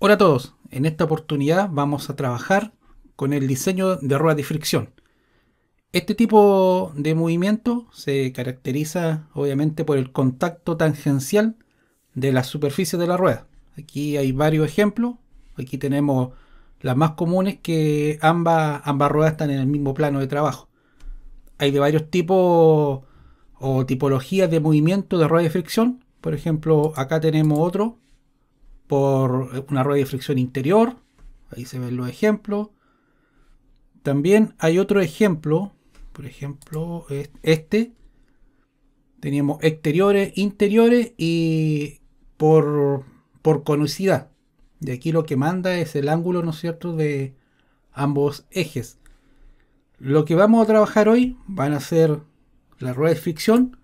Hola a todos, en esta oportunidad vamos a trabajar con el diseño de ruedas de fricción. Este tipo de movimiento se caracteriza obviamente por el contacto tangencial de la superficie de la rueda. Aquí hay varios ejemplos, aquí tenemos las más comunes que ambas, ambas ruedas están en el mismo plano de trabajo. Hay de varios tipos o tipologías de movimiento de rueda de fricción. Por ejemplo, acá tenemos otro por una rueda de fricción interior. Ahí se ven los ejemplos. También hay otro ejemplo, por ejemplo, este. Teníamos exteriores, interiores y por, por De Y aquí lo que manda es el ángulo, ¿no es cierto?, de ambos ejes. Lo que vamos a trabajar hoy van a ser la rueda de fricción,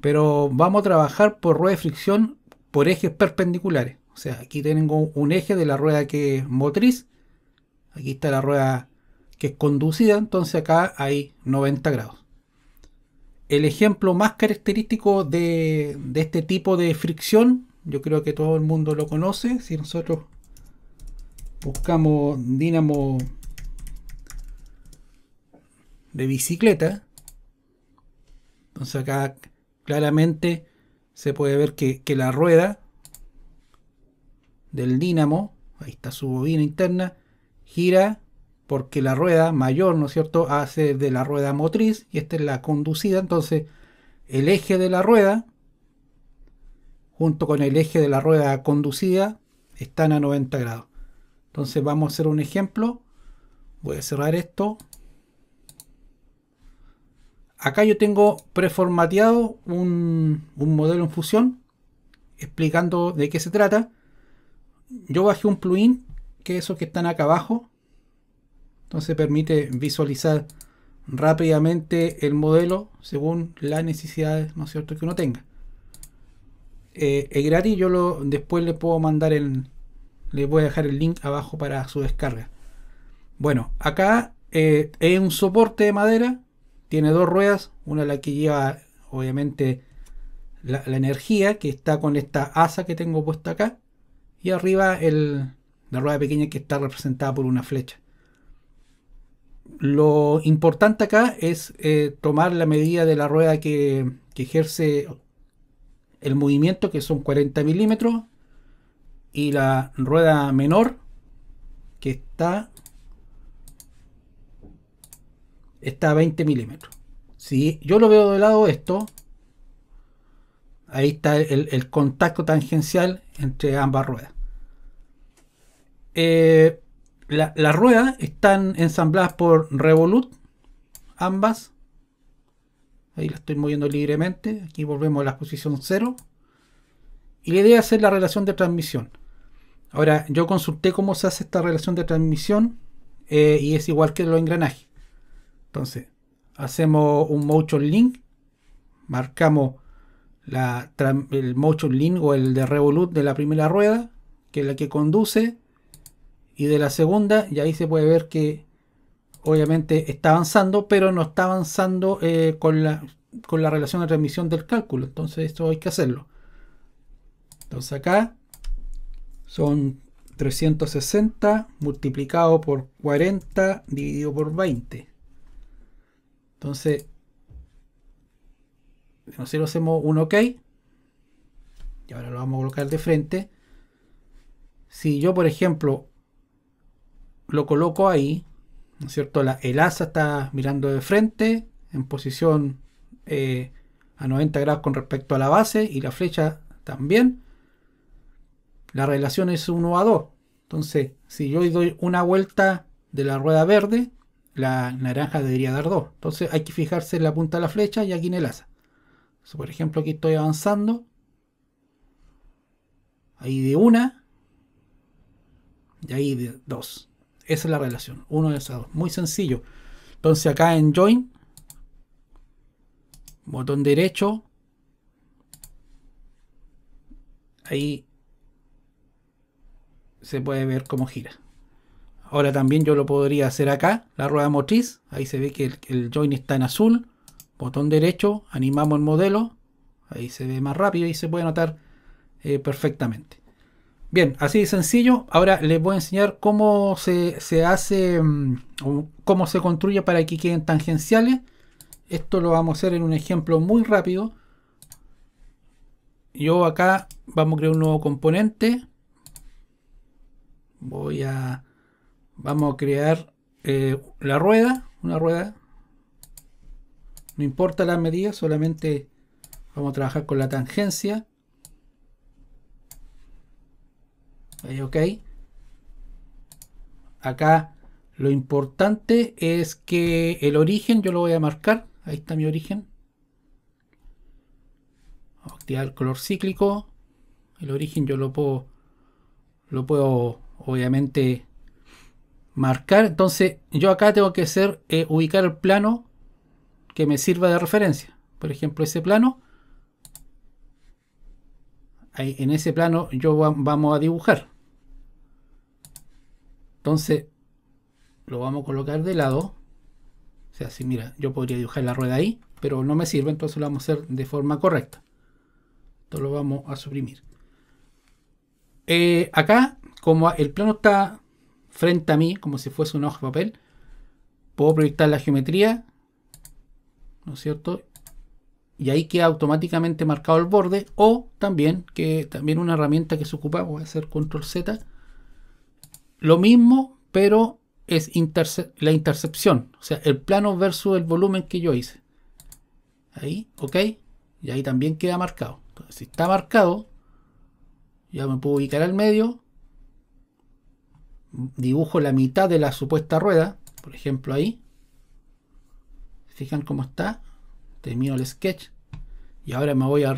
pero vamos a trabajar por rueda de fricción por ejes perpendiculares. O sea, aquí tengo un eje de la rueda que es motriz. Aquí está la rueda que es conducida, entonces acá hay 90 grados. El ejemplo más característico de, este tipo de fricción, yo creo que todo el mundo lo conoce, si nosotros buscamos dínamo de bicicleta, entonces acá claramente se puede ver que la rueda del dínamo, ahí está su bobina interna, gira porque la rueda mayor, ¿no es cierto?, hace de la rueda motriz y esta es la conducida, entonces el eje de la rueda junto con el eje de la rueda conducida están a 90 grados. Entonces vamos a hacer un ejemplo. Voy a cerrar esto. Acá yo tengo preformateado un, un modelo en fusión explicando de qué se trata yo bajé un plugin que es esos que están acá abajo. Entonces permite visualizar rápidamente el modelo según las necesidades ¿no es cierto? que uno tenga. Eh, es gratis, yo lo, después le puedo mandar el. Le voy a dejar el link abajo para su descarga. Bueno, acá eh, es un soporte de madera. Tiene dos ruedas. Una la que lleva, obviamente, la energía que está con esta asa que tengo puesta acá y arriba la rueda pequeña que está representada por una flecha. Lo importante acá es eh, tomar la medida de la rueda que, ejerce el movimiento, que son 40 milímetros, y la rueda menor, que está, está a 20 milímetros. Si yo lo veo de lado esto, Ahí está el, contacto tangencial entre ambas ruedas. Eh, las ruedas están ensambladas por Revolut, ambas. Ahí la estoy moviendo libremente. Aquí volvemos a la posición 0. Y la idea es hacer la relación de transmisión. Ahora, yo consulté cómo se hace esta relación de transmisión eh, y es igual que los engranajes. Entonces, hacemos un motion link, marcamos la, el Motion Link o el de Revolut de la primera rueda, que es la que conduce, y de la segunda, y ahí se puede ver que obviamente está avanzando, pero no está avanzando eh, con, la, con la relación de transmisión del cálculo, entonces esto hay que hacerlo. Entonces acá son 360 multiplicado por 40 dividido por 20. Entonces nosotros hacemos un OK. Y ahora lo vamos a colocar de frente. Si yo, por ejemplo, lo coloco ahí, ¿no es cierto? La, el asa está mirando de frente, en posición eh, a 90 grados con respecto a la base, y la flecha también. La relación es 1 a 2. Entonces, si yo doy una vuelta de la rueda verde, la naranja debería dar 2. Entonces hay que fijarse en la punta de la flecha y aquí en el asa por ejemplo, aquí estoy avanzando. Ahí de una. Y ahí de dos. Esa es la relación. Uno de esos dos. Muy sencillo. Entonces acá en Join. Botón derecho. Ahí se puede ver cómo gira. Ahora también yo lo podría hacer acá, la rueda motriz. Ahí se ve que el join está en azul botón derecho, animamos el modelo, ahí se ve más rápido y se puede notar eh, perfectamente. Bien, así de sencillo. Ahora les voy a enseñar cómo se, hace mm, cómo se construye para que queden tangenciales. Esto lo vamos a hacer en un ejemplo muy rápido. Yo acá vamos a crear un nuevo componente. Voy a... Vamos a crear eh, la rueda, una rueda no importa las medidas, solamente vamos a trabajar con la tangencia. Ahí, ok. Acá lo importante es que el origen yo lo voy a marcar. Ahí está mi origen. activar el color cíclico. El origen yo lo puedo, lo puedo obviamente marcar. Entonces yo acá tengo que hacer eh, ubicar el plano que me sirva de referencia. Por ejemplo, ese plano. en ese plano yo vamos a dibujar. Entonces, lo vamos a colocar de lado. O sea, si mira, yo podría dibujar la rueda ahí, pero no me sirve, entonces lo vamos a hacer de forma correcta. Entonces lo vamos a suprimir. Eh, acá, como el plano está frente a mí, como si fuese un hoja de papel, puedo proyectar la geometría ¿no es cierto? Y ahí queda automáticamente marcado el borde. O también, que también una herramienta que se ocupa, voy a hacer control Z. Lo mismo, pero es la intercepción. O sea, el plano versus el volumen que yo hice. Ahí, ok. Y ahí también queda marcado. Entonces, si está marcado, ya me puedo ubicar al medio. Dibujo la mitad de la supuesta rueda. Por ejemplo, ahí fijan cómo está termino el sketch y ahora me voy a,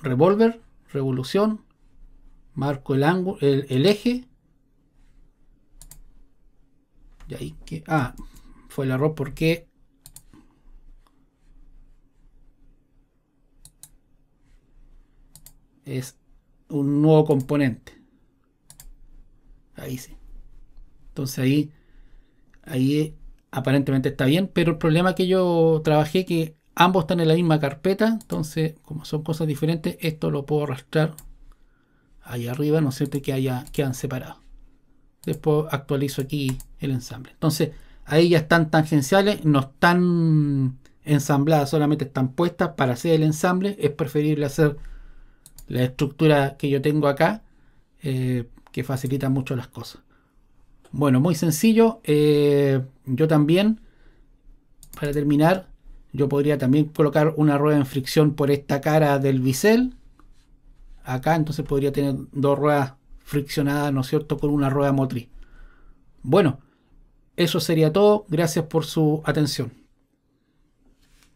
revolver revolución marco el ángulo el, eje y ahí que ah fue el error porque es un nuevo componente ahí sí entonces ahí ahí aparentemente está bien, pero el problema que yo trabajé que ambos están en la misma carpeta, entonces como son cosas diferentes, esto lo puedo arrastrar ahí arriba, no sé que haya quedan separados. Después actualizo aquí el ensamble. Entonces ahí ya están tangenciales, no están ensambladas, solamente están puestas para hacer el ensamble. Es preferible hacer la estructura que yo tengo acá, eh, que facilita mucho las cosas. Bueno, muy sencillo. Eh, yo también, para terminar, yo podría también colocar una rueda en fricción por esta cara del bisel. Acá entonces podría tener dos ruedas friccionadas, ¿no es cierto?, con una rueda motriz. Bueno, eso sería todo. Gracias por su atención.